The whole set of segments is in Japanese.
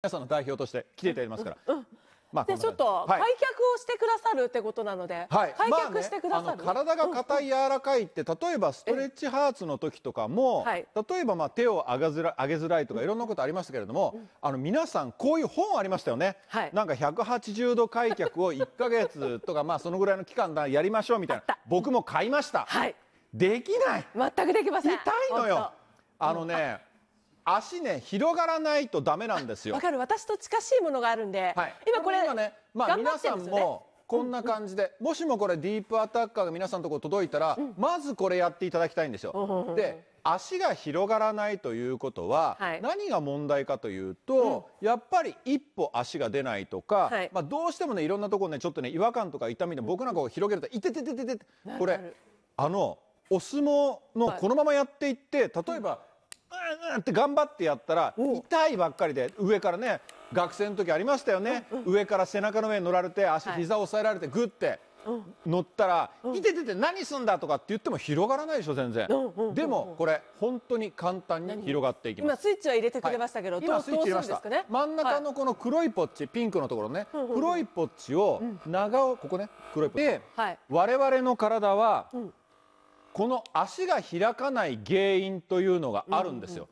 皆さんの代表として来ていただきますから。うんうん、まあ、でちょっと開脚をしてくださるってことなので、はい、開脚してくださる、まあね、体が硬い柔らかいって例えばストレッチハーツの時とかも、例えばまあ手を上げづら上げづらいとかいろんなことありましたけれども、うん、あの皆さんこういう本ありましたよね、はい、なんか180度開脚を1か月とか まあそのぐらいの期間やりましょうみたいな僕も買いました、はい、できない全くできません痛いのよあのね、足ね、広がらないとダメなんですよ。わかる、私と近しいものがあるんで、今これ、今ね、まあ、皆さんも、こんな感じで、もしもこれディープアタッカーが皆さんのところ届いたら、まずこれやっていただきたいんですよ。で、足が広がらないということは、何が問題かというと、やっぱり一歩足が出ないとか、まあどうしてもね、いろんなところね、ちょっとね、違和感とか痛みで僕なんかを広げると、いてててててて、これ、あの、お相撲のこのままやっていって、例えば、うんって頑張ってやったら痛いばっかりで上からね学生の時ありましたよね上から背中の上に乗られて足膝押さえられてグッて乗ったら「いててて何すんだ」とかって言っても広がらないでしょ全然でもこれ本当に簡単に広がっていきます今スイッチは入れてくれましたけど、今スイッチ入れました、ね、真ん中のこの黒いポッチピンクのところね黒いポッチを長尾ここね黒いポッチで、はい、我々の体はこの足が開かない原因というのがあるんですよ。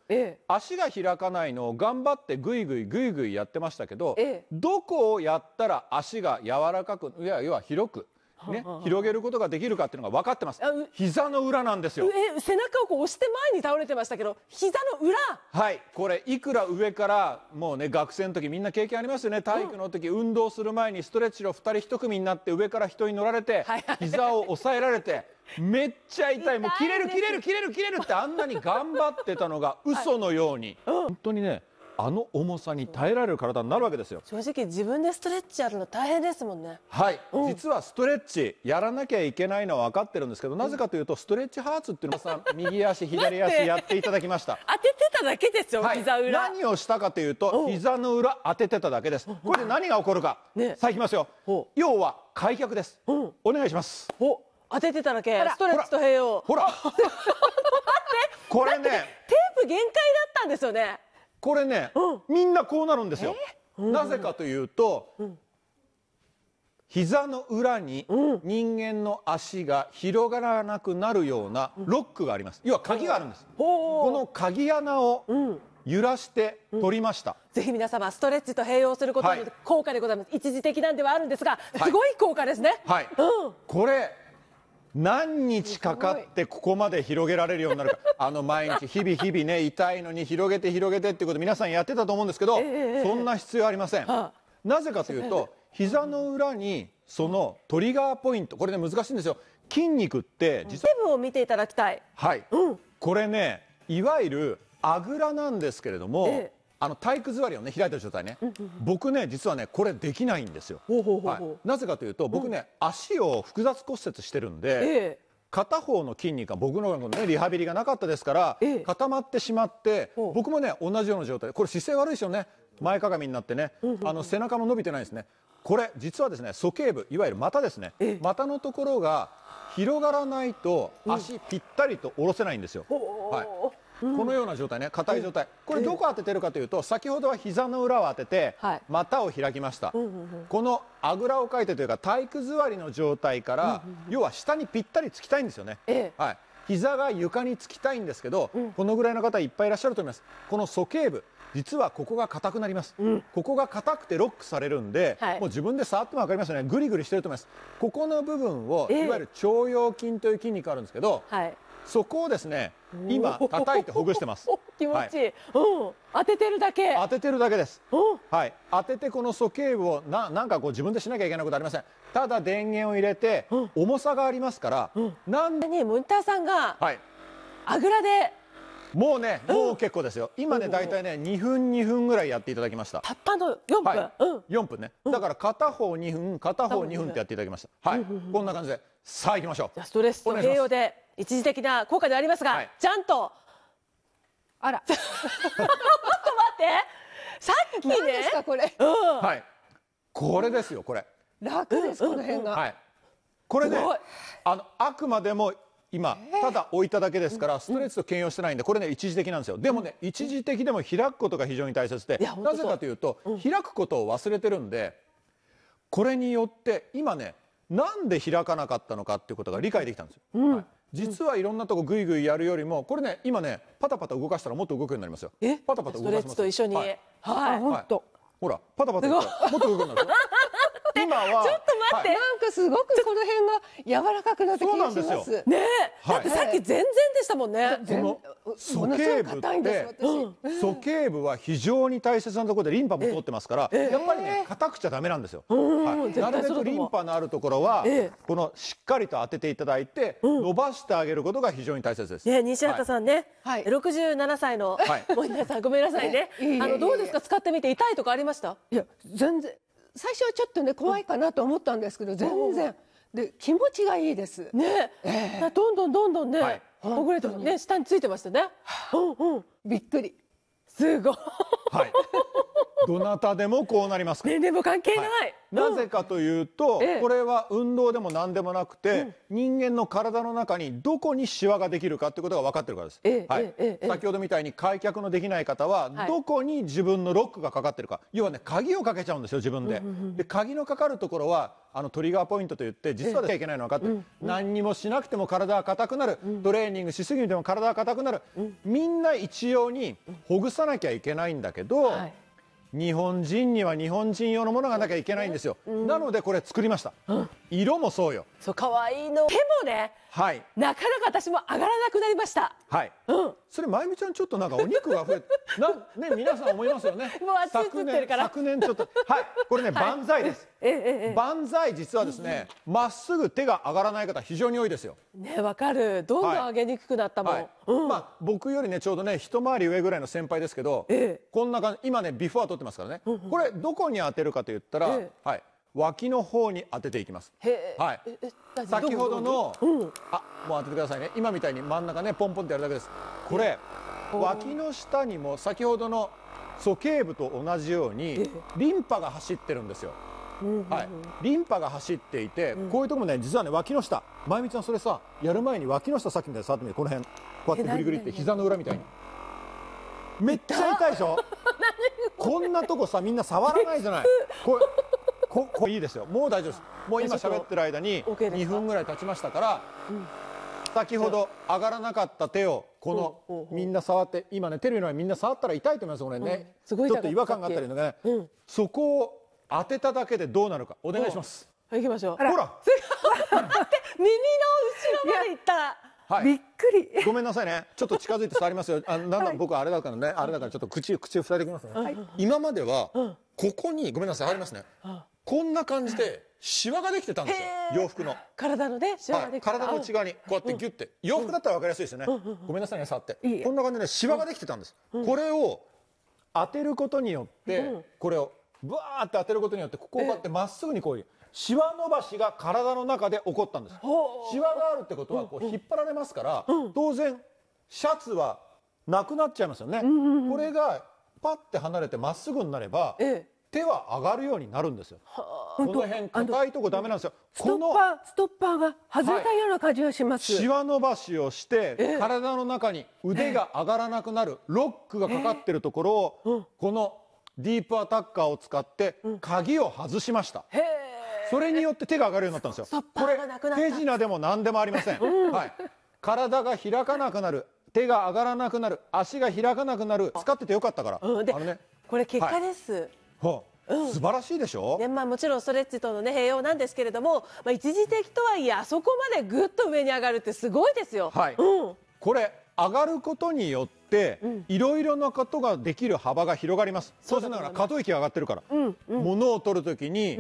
足が開かないのを頑張ってぐいぐいぐいぐいやってましたけどどこをやったら足が柔らかくいや要は広くね、広げることができるかっていうのが分かってます膝の裏なんですよ背中をこう押して前に倒れてましたけど膝の裏はいこれいくら上からもうね学生の時みんな経験ありますよね体育の時、運動する前にストレッチを2人1組になって上から人に乗られて、膝を押さえられて めっちゃ痛いもう切れる切れる切れる切れるってあんなに頑張ってたのが嘘のように、はいうん、本当にねあの重さに耐えられる体になるわけですよ正直自分でストレッチやるの大変ですもんねはい、うん、実はストレッチやらなきゃいけないのは分かってるんですけど、なぜかというとストレッチハーツっていうのさん右足左足やっていただきました当ててただけですよ、はい、膝裏何をしたかというと膝の裏当ててただけですこれで何が起こるか、ね、さあいきますよ要は開脚です、うん、お願いしますお当ててただけストレッチと併用ほら これねテープ限界だったんですよねこれね、みんなこうなるんですよ。なぜかというと、膝の裏に人間の足が広がらなくなるようなロックがあります。要は鍵があるんです。この鍵穴を揺らして取りました、うん、ぜひ皆様ストレッチと併用することに効果でございます、はい、一時的なんではあるんですがすごい効果ですね、はい、はいうん、これ何日かかってここまで広げられるようになるかあの毎日日々日々ね痛いのに広げて広げてっていうこと皆さんやってたと思うんですけど、そんな必要ありません、なぜかというと膝の裏にそのトリガーポイントこれね難しいんですよ筋肉って実はを見ていただきたいはい、これねいわゆるあぐらなんですけれども、あの体育座りをね開いた状態ね、うん僕ね実はねこれできないんですよ、はい、なぜかというと僕ね、うん、足を複雑骨折してるんで、ええ、片方の筋肉が僕のねリハビリがなかったですから、え、固まってしまって僕もね同じような状態これ姿勢悪いですよね前かがみになってね、うんあの背中も伸びてないですねこれ実はですね鼠径部いわゆる股ですね、股のところが広がらないと足ぴったりと下ろせないんですよ、はいこのような状態ね硬い状態これどこ当ててるかというと先ほどは膝の裏を当てて股を開きましたこのあぐらをかいてというか体育座りの状態から要は下にぴったりつきたいんですよねはい膝が床につきたいんですけどこのぐらいの方いっぱいいらっしゃると思いますこの鼠径部実はここが硬くなります、うん、ここが硬くてロックされるんで、はい、もう自分で触っても分かりますよねグリグリしてると思いますここの部分を、いわゆる腸腰筋という筋肉あるんですけど、はい、そこをですね今叩いてほぐしてます 気持ちいい、はい、うん、当ててるだけ当ててるだけです、はい、当ててこの素形をななんかこう自分でしなきゃいけないことありませんただ電源を入れて、うん、重さがありますから、うん、なんでモニターさんが、はい、あぐらでもうね、もう結構ですよ。今ね、大体ね、2分、2分ぐらいやっていただきました。たったの4分、はい、?4 分ね、だから片方2分、片方2分ってやっていただきました。はい。こんな感じで。さあ行きましょう。じゃストレスと併用で。一時的な効果ではありますが、はい、じゃんとあら ちょっと待ってさっきねですかこれ、うんはい、これですよこれ楽です、うん、この辺が、はい、これねあのあくまでも今、えー、ただ置いただけですからストレッチと兼用してないんでこれね一時的なんですよでもね、うん、一時的でも開くことが非常に大切でなぜかというと、開くことを忘れてるんでこれによって今ねなんで開かなかったのかっていうことが理解できたんですよ、はい実はいろんなとこぐいぐいやるよりもこれね今ねパタパタ動かしたらもっと動くようになりますよえパタパタ動かしますストレッチと一緒にはい、はい、ほらパタパタもっと動くようになるってちょっと待って、はい、なんかすごくこの辺が柔らかくなってきがしますねだってさっき全然でしたもんね鼠径部って鼠径部は非常に大切なところでリンパも通ってますからやっぱりね硬くちゃダメなんですよ、はい、なるべくリンパのあるところはこのしっかりと当てていただいて伸ばしてあげることが非常に大切ですね西畑さんね、はい、67歳の、はい、さんごめんなさいねあのどうですか使ってみて痛いとかありましたいや全然最初はちょっとね怖いかなと思ったんですけど全然で気持ちがいいですねどんどんどんどんねほぐれてね下についてましたねびっくりすごいはい、どなたでもこうなりますか年齢も関係ないなぜかというとこれは運動でも何でもなくて人間の体の中にどこにシワができるかってことが分かってるからです先ほどみたいに開脚のできない方はどこに自分のロックがかかってるか要はね鍵をかけちゃうんですよ自分でで鍵のかかるところはあのトリガーポイントといって実はできゃいけないの分かってる何にもしなくても体は硬くなるトレーニングしすぎても体は硬くなるみんな一様にほぐさなきゃいけないんだけど日本人には日本人用のものがなきゃいけないんですよ、なのでこれ作りました、色もそうよそうかわいいの手もね、はい、なかなか私も上がらなくなりましたはい、うん、それまゆみちゃんちょっとなんかお肉が増えなね皆さん思いますよね。もうってるから昨年ちょっとはいこれね 万歳です。万歳実はですねまっすぐ手が上がらない方非常に多いですよ。ねわかる。どんどん上げにくくなったもん。はいうん、まあ僕よりねちょうどね一回り上ぐらいの先輩ですけど、ええ、こんな感じ今ねビフォア撮ってますからね。うんうん、これどこに当てるかと言ったら、え、はい。脇の方に当てていきます。はい。先ほどの、うん、あ、もう当ててくださいね。今みたいに真ん中ねポンポンってやるだけです。これ。脇の下にも先ほどの鼠径部と同じようにリンパが走ってるんですよ、はい、リンパが走っていて、こういうとこもね実はね脇の下真弓ちゃんそれさやる前に脇の下さっきみたいに触ってみてこの辺こうやってグリグリって膝の裏みたいにめっちゃ痛いでしょこんなとこさみんな触らないじゃないこれここいいですよもう大丈夫ですもう今喋ってる間に2分ぐらい経ちましたから、先ほど上がらなかった手をこのみんな触って今ねテレビの前みんな触ったら痛いと思いますこれね、ちょっと違和感があったりとかね、そこを当てただけでどうなるかお願いします。行きましょう。ほら。耳の後ろまでいった。はい、びっくり。ごめんなさいね。ちょっと近づいて触りますよ。あなんだ、僕あれだからね、あれだからちょっと口口を塞いできますね。今まではここにごめんなさいありますね。こんな感じでシワができてたんですよ洋服の体のねシワができて体の内側にこうやってギュッて、洋服だったら分かりやすいですよね、ごめんなさいね触ってこんな感じでしシワができてたんです、これを当てることによって、これをブワーって当てることによってここをこうやってまっすぐにこういうシワ伸ばしが体の中で起こったんですシワがあるってことはこう引っ張られますから、当然シャツはなくなっちゃいますよね、これがパッて離れてまっすぐになれば、ええ手は上がるようになるんですよ。この辺硬いとこダメなんですよ。ストッパーストッパーが外れたような感じがします。しわ伸ばしをして体の中に腕が上がらなくなるロックがかかってるところをこのディープアタッカーを使って鍵を外しました。それによって手が上がるようになったんですよ。これ手品でも何でもありません。はい。体が開かなくなる。手が上がらなくなる足が開かなくなる使っててよかったから、うん、あねこれ結果です、はいはあ素晴らしいでしょ、ねまあ、もちろんストレッチとの、ね、併用なんですけれども、まあ、一時的とはいえあそこまでぐっと上に上がるってすごいですよ。はい、うん、これ上がることによっていろいろなことができる幅が広がります。そうしながら可動域が上がってるから、うんうん、物を取る時に